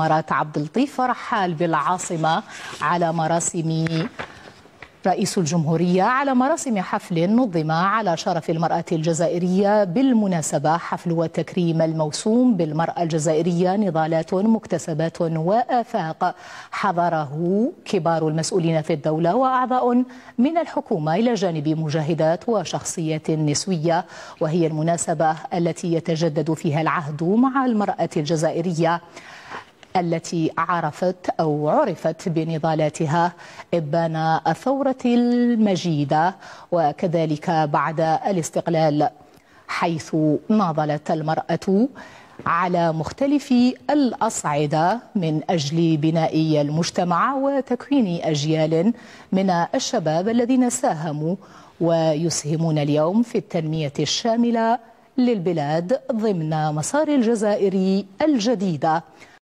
الامارات عبد اللطيف رحال بالعاصمه على مراسم رئيس الجمهوريه على مراسم حفل نظم على شرف المراه الجزائريه بالمناسبه حفل وتكريم الموسوم بالمراه الجزائريه نضالات مكتسبات وافاق حضره كبار المسؤولين في الدوله واعضاء من الحكومه الى جانب مجاهدات وشخصيات نسويه وهي المناسبه التي يتجدد فيها العهد مع المراه الجزائريه التي عرفت أو عرفت بنضالاتها إبان الثورة المجيدة وكذلك بعد الاستقلال حيث ناضلت المرأة على مختلف الأصعدة من أجل بناء المجتمع وتكوين أجيال من الشباب الذين ساهموا ويسهمون اليوم في التنمية الشاملة للبلاد ضمن مسار الجزائر الجديدة